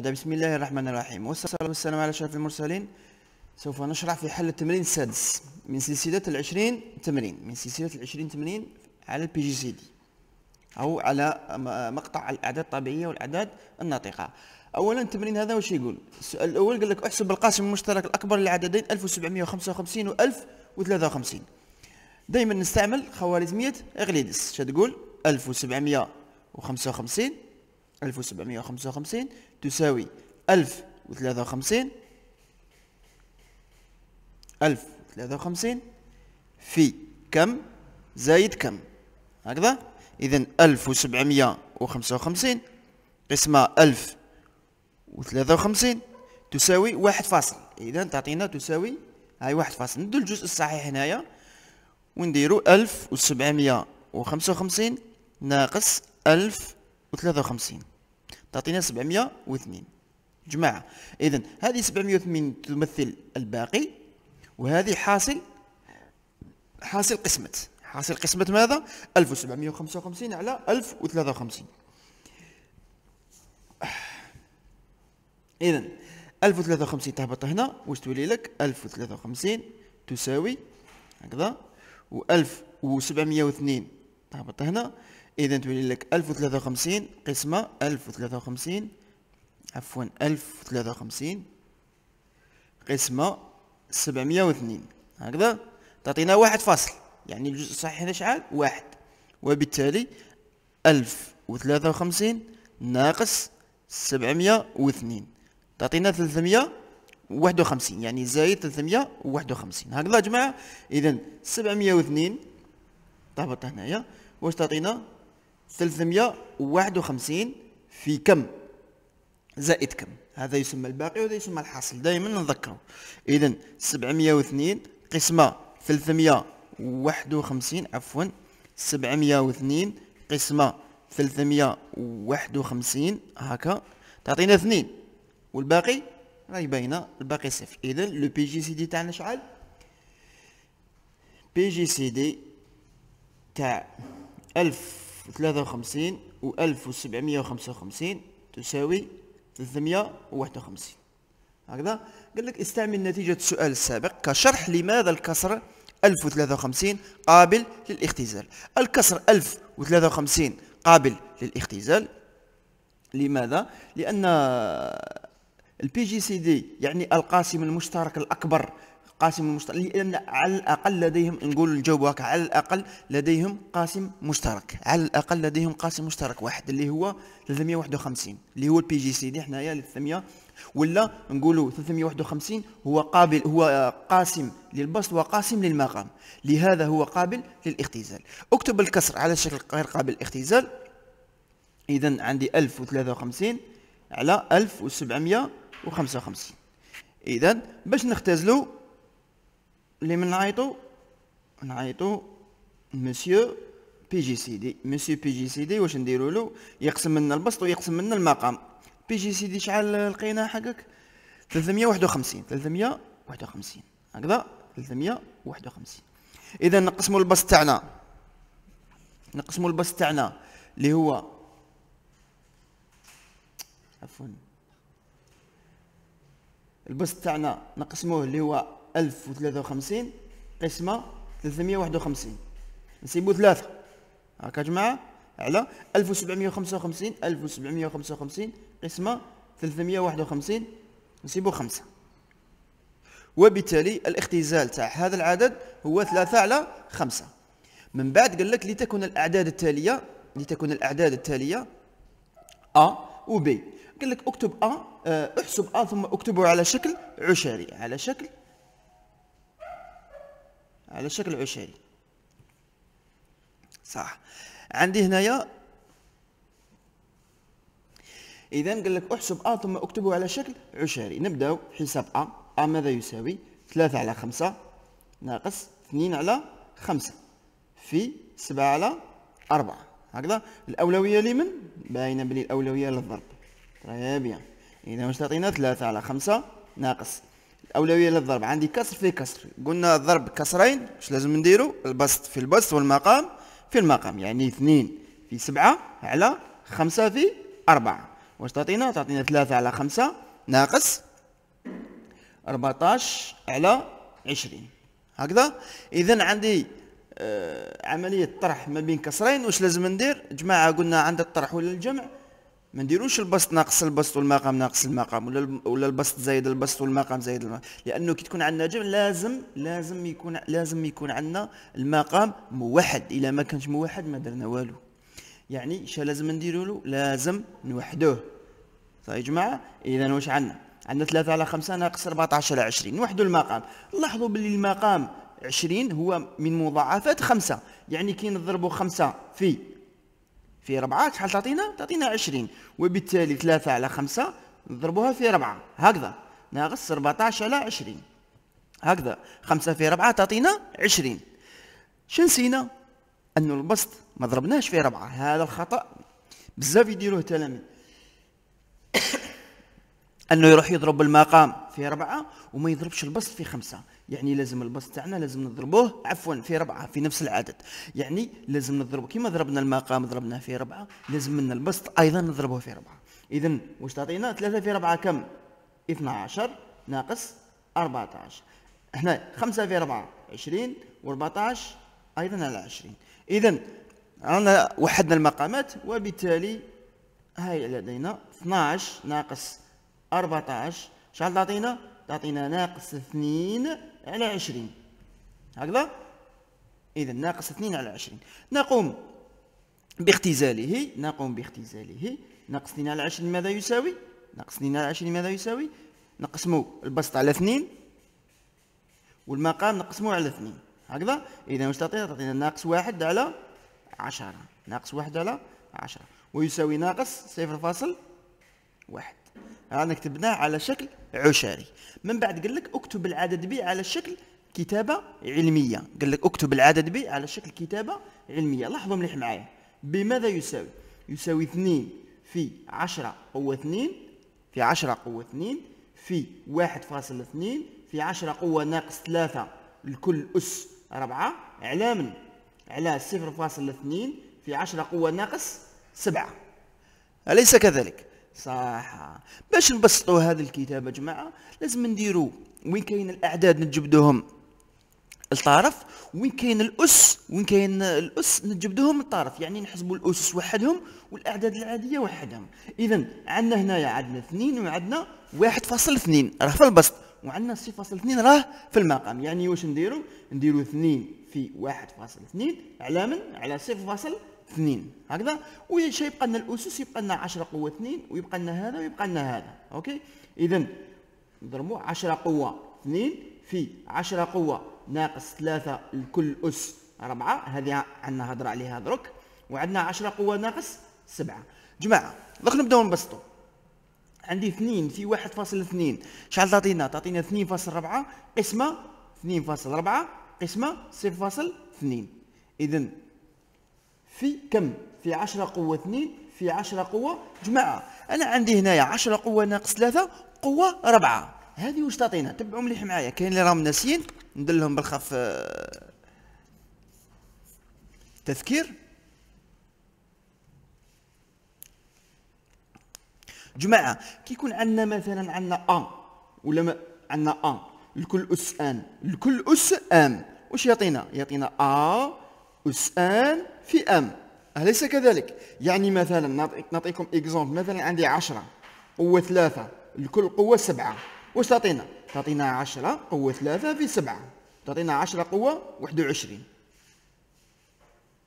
هذا بسم الله الرحمن الرحيم والصلاة والسلام على أشرف المرسلين سوف نشرح في حل التمرين السادس من سلسلة العشرين تمرين من سلسلة العشرين تمرين على البي جي سي دي أو على مقطع الأعداد الطبيعية والأعداد الناطقة أولا التمرين هذا وش يقول السؤال الأول قال لك احسب القاسم المشترك الأكبر للعددين 1755 و 1053 دائما نستعمل خوارزمية إغليدس شتقول 1755 1755 تساوي 1053 1053 في كم زايد كم هكذا إذا 1755 قسمة 1053 تساوي واحد فاصل إذا تعطينا تساوي هاي واحد فاصل ندو الجزء الصحيح هنايا ونديرو ألف وسبعمية وخمسة وخمسين ناقص ألف وثلاثة وخمسين تعطينا سبعمية واثنين جماعة إذا هذه سبعمية واثنين تمثل الباقي وهذه حاصل حاصل قسمة حاصل قسمة ماذا؟ ألف وسبعمية وخمسة وخمسين على ألف وثلاثة وخمسين إذا ألف وثلاثة وخمسين تهبط هنا واش تولي لك ألف وثلاثة وخمسين تساوي هكذا وألف وسبعمية واثنين تهبط هنا اذا تولي لك الف وثلاثة وخمسين قسمة الف وثلاثة وخمسين عفوا الف وثلاثة وخمسين قسمة سبعمية واثنين هكذا تعطينا واحد فاصل يعني الجزء الصحيح هنا شحال واحد وبالتالي الف وثلاثة وخمسين ناقص سبعمية واثنين تعطينا ثلاثمية واحد وخمسين يعني زايد ثلاثمية واحد وخمسين هكذا يا جماعة إذا سبعمية واثنين تهبط هنايا واش تعطينا 351 في كم زائد كم هذا يسمى الباقي وهذا يسمى الحاصل دائما نذكره اذا 702 قسمه 351 عفوا 702 قسمه 351 هكا تعطينا اثنين والباقي راهي باينه الباقي صفر اذا لو بي جي سي دي تاعنا شحال بي جي سي دي تاع 1000 53 و 1755 تساوي 351 هكذا قال لك استعمل نتيجة السؤال السابق كشرح لماذا الكسر 1053 قابل للاختزال الكسر 1053 قابل للاختزال لماذا؟ لأن البي جي سي دي يعني القاسم المشترك الأكبر قاسم مشترك لان على الاقل لديهم نقول نجاوب هكا على الاقل لديهم قاسم مشترك على الاقل لديهم قاسم مشترك واحد اللي هو 351 اللي هو البي جي سي دي حنايا 300 ولا نقولوا 351 هو قابل هو قاسم للبسط وقاسم للمقام لهذا هو قابل للاختزال اكتب الكسر على شكل غير قابل للاختزال اذا عندي 1053 على 1755 اذا باش نختزلوا اللي منعيطو نعيطو مسيو بي جي سي دي مسيو بي جي سي دي واش نديرو له يقسم لنا البسط ويقسم لنا المقام بي جي سي دي شحال لقينا حقك 351 351 هكذا 351 اذا نقسموا البسط تاعنا نقسموا البسط تاعنا اللي هو عفوا البسط تاعنا نقسموه اللي هو 1053 قسمة 351 نسيبو ثلاثة هاكا جماعة على 1755 1755 قسمة 351 نسيبو خمسة وبالتالي الاختزال تاع هذا العدد هو ثلاثة على خمسة من بعد قال لك لتكن الأعداد التالية لتكن الأعداد التالية أ وبي قال لك اكتب أ آه، احسب أ ثم اكتبه على شكل عشري على شكل على شكل عشاري صح عندي هنايا اذا قال لك احسب ا ثم اكتبه على شكل عشاري نبداو حساب ا ا ماذا يساوي 3 على 5 ناقص 2 على 5 في 7 على 4 هكذا الاولويه لمن باينه بلي الاولويه للضرب طري بيان اذا واش تعطينا 3 على 5 ناقص الاولويه للضرب عندي كسر في كسر قلنا الضرب كسرين واش لازم نديرو البسط في البسط والمقام في المقام يعني اثنين في سبعة على خمسة في أربعة واش تعطينا تعطينا ثلاثة على خمسة ناقص أربعتاش على عشرين هكذا إذا عندي آه عملية طرح ما بين كسرين واش لازم ندير جماعة قلنا عند الطرح ولا الجمع ما نديروش البسط ناقص البسط والمقام ناقص المقام ولا ولا البسط زايد البسط والمقام زايد المقام لانه كي تكون عندنا جمع لازم لازم يكون لازم يكون عندنا المقام موحد الا ما كانش موحد ما درنا والو يعني اش لازم نديروا له لازم نوحدوه صافي يا جماعه اذا واش عندنا عندنا 3 على 5 ناقص 14 على 20 نوحدوا المقام لاحظوا باللي المقام 20 هو من مضاعفات 5 يعني كي نضربوا 5 في في ربعة شحال تعطينا تعطينا عشرين وبالتالي 3 على خمسة نضربوها في ربعة هكذا ناقص 14 على عشرين هكذا خمسة في ربعة تعطينا عشرين شنسينا أنه البسط ما ضربناش في ربعة هذا الخطأ بزاف يديروه التلاميذ انه يروح يضرب المقام في ربعه وما يضربش البسط في خمسه يعني لازم البسط تاعنا لازم نضربوه عفوا في ربعه في نفس العدد يعني لازم نضربه كيما ضربنا المقام ضربناه في ربعه لازم من البسط ايضا نضربه في ربعه اذا واش تعطينا 3 في ربعه كم 12 ناقص 14 هنا 5 في ربعه 20 و14 ايضا على 20 اذا رانا وحدنا المقامات وبالتالي هاي لدينا 12 ناقص 14 شحال تعطينا تعطينا ناقص 2 على 20 هكذا اذا ناقص 2 على 20 نقوم باختزاله نقوم باختزاله ناقص 2 على 20 ماذا يساوي ناقص 2 على 20 ماذا يساوي نقسموا البسط على 2 والمقام نقسموه على 2 هكذا اذا واش تعطينا تعطينا ناقص 1 على 10 ناقص 1 على 10 ويساوي ناقص 0.1 رانا كتبناه على شكل عشري من بعد قال لك اكتب العدد بي على شكل كتابه علميه قال لك اكتب العدد بي على شكل كتابه علميه لاحظوا مليح معايا بماذا يساوي يساوي 2 في 10 قوه 2 في 10 قوه 2 في 1.2 في 10 قوه ناقص 3 لكل اس 4 على من على 0.2 في 10 قوه ناقص 7 أليس كذلك صح باش نبسطوا هذا الكتاب يا جماعه لازم نديروا وين كاين الاعداد نجبدوهم الطرف وين كاين الاس وين كاين الاس نجبدوهم الطرف يعني نحسبوا الاسس وحدهم والاعداد العاديه وحدهم اذا عندنا هنايا عندنا اثنين وعندنا واحد فاصل اثنين راه في البسط وعندنا صفر فاصل اثنين راه في المقام يعني واش نديروا نديروا اثنين في واحد فاصل اثنين على من على صفر فاصل 2 هكذا وشي يبقى لنا الاسس يبقى لنا 10 قوه 2 ويبقى لنا هذا ويبقى لنا هذا اوكي اذا نضربوا 10 قوه 2 في 10 قوه ناقص 3 لكل اس 4 هذه عندنا هضره عليها درك وعندنا 10 قوه ناقص 7 جماعه دوك نبداو نبسطوا عندي 2 في 1.2 شحال تعطينا تعطينا 2.4 قسمه 2.4 قسمه 0.2 اذا في كم في 10 قوة 2 في 10 قوة جماعة أنا عندي هنايا 10 قوة ناقص 3 قوة 4 هذه واش تعطينا تبعوا مليح معايا كاين اللي راهم ناسيين ندير لهم بالخف تذكير جماعة كي يكون عندنا مثلا عندنا أ ولا عندنا أ الكل أس آن الكل أس آم واش يعطينا يعطينا أ أس آن في أم أليس كذلك؟ يعني مثلا نعطيكم إكزومبل مثلا عندي عشرة قوة ثلاثة لكل قوة سبعة واش تعطينا؟ تعطينا عشرة قوة ثلاثة في سبعة تعطينا عشرة قوة واحد وعشرين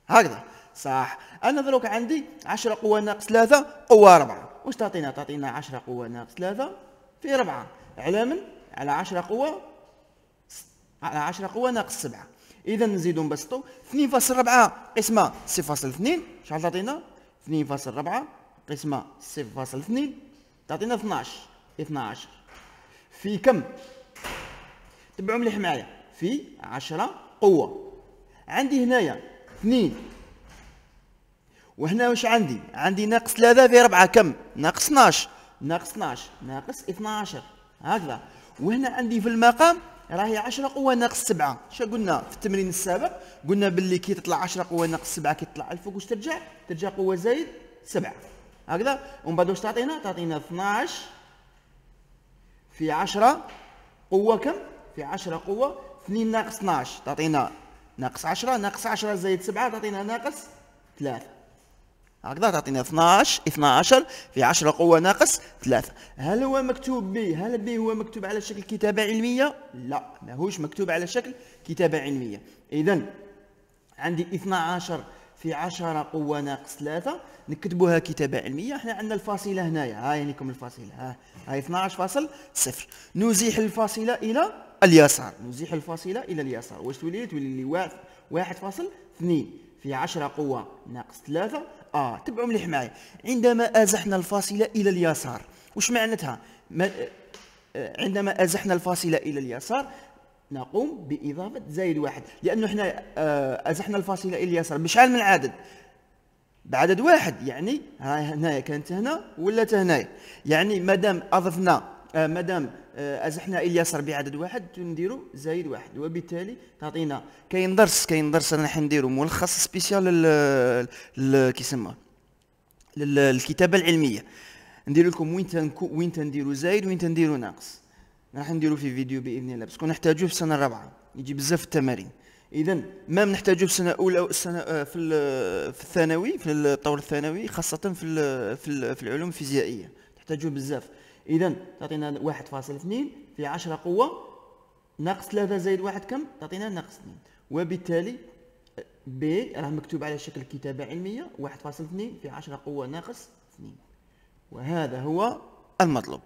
هكذا صح أنا دروك عندي عشرة قوة ناقص ثلاثة قوة أربعة واش تعطينا؟ تعطينا عشرة قوة ناقص ثلاثة في ربعة على من؟ على عشرة قوة على عشرة قوة ناقص سبعة اذا نزيدو نبسطو 2.4 قسمه 0.2 شحال تعطينا 2.4 قسمه 0.2 تعطينا 12 12 في كم تبعوا مليح معايا في 10 قوه عندي هنايا 2 وهنا واش عندي عندي ناقص 3 في 4 كم ناقص 12 ناقص 12 ناقص 12 هكذا وهنا عندي في المقام راهي 10 قوة ناقص 7 شنو قلنا في التمرين السابق قلنا باللي كي تطلع 10 قوة ناقص 7 كي تطلع الفوق واش ترجع ترجع قوة زايد 7 هكذا ومن بعد واش تعطينا تعطينا 12 في 10 قوة كم في 10 قوة 2 ناقص 12 تعطينا ناقص 10 ناقص 10 زائد 7 تعطينا ناقص 3 هكذا تعطينا 12 12 في 10 قوة ناقص 3 هل هو مكتوب بي هل بي هو مكتوب على شكل كتابة علمية لا ماهوش مكتوب على شكل كتابة علمية إذا عندي 12 في 10 قوة ناقص 3 نكتبوها كتابة علمية احنا عندنا الفاصلة هنايا ها هي لكم الفاصلة ها هاي 12 فاصل صفر نزيح الفاصلة إلى اليسار نزيح الفاصلة إلى اليسار واش تولي تولي لي 1.2 في 10 قوة ناقص 3 آه تبعوا مليح معايا عندما ازحنا الفاصله الى اليسار وش معناتها عندما ازحنا الفاصله الى اليسار نقوم باضافه زائد واحد لانه احنا آه، ازحنا الفاصله الى اليسار بشحال من عدد بعدد واحد يعني ها هنايا كانت هنا ولا هنايا يعني مادام اضفنا آه، مادام آه، ازحنا اليسار بعدد واحد نديرو زايد واحد وبالتالي تعطينا كاين درس كاين درس انا راح نديرو ملخص سبيسيال لل كيسمى للكتابه العلميه ندير لكم وين تنكو وين تنديرو زايد وين تنديرو ناقص راح نديرو في فيديو باذن الله باسكو نحتاجوه في السنه الرابعه يجي بزاف التمارين اذا ما نحتاجوه في السنه الاولى السنه آه، في في الثانوي في الطور الثانوي خاصه في في العلوم الفيزيائيه تحتاجوه بزاف اذا تعطينا 1.2 في 10 قوه ناقص 3 زائد 1 كم تعطينا ناقص 2 وبالتالي ب راه مكتوب على شكل كتابه علميه 1.2 في 10 قوه ناقص 2 وهذا هو المطلوب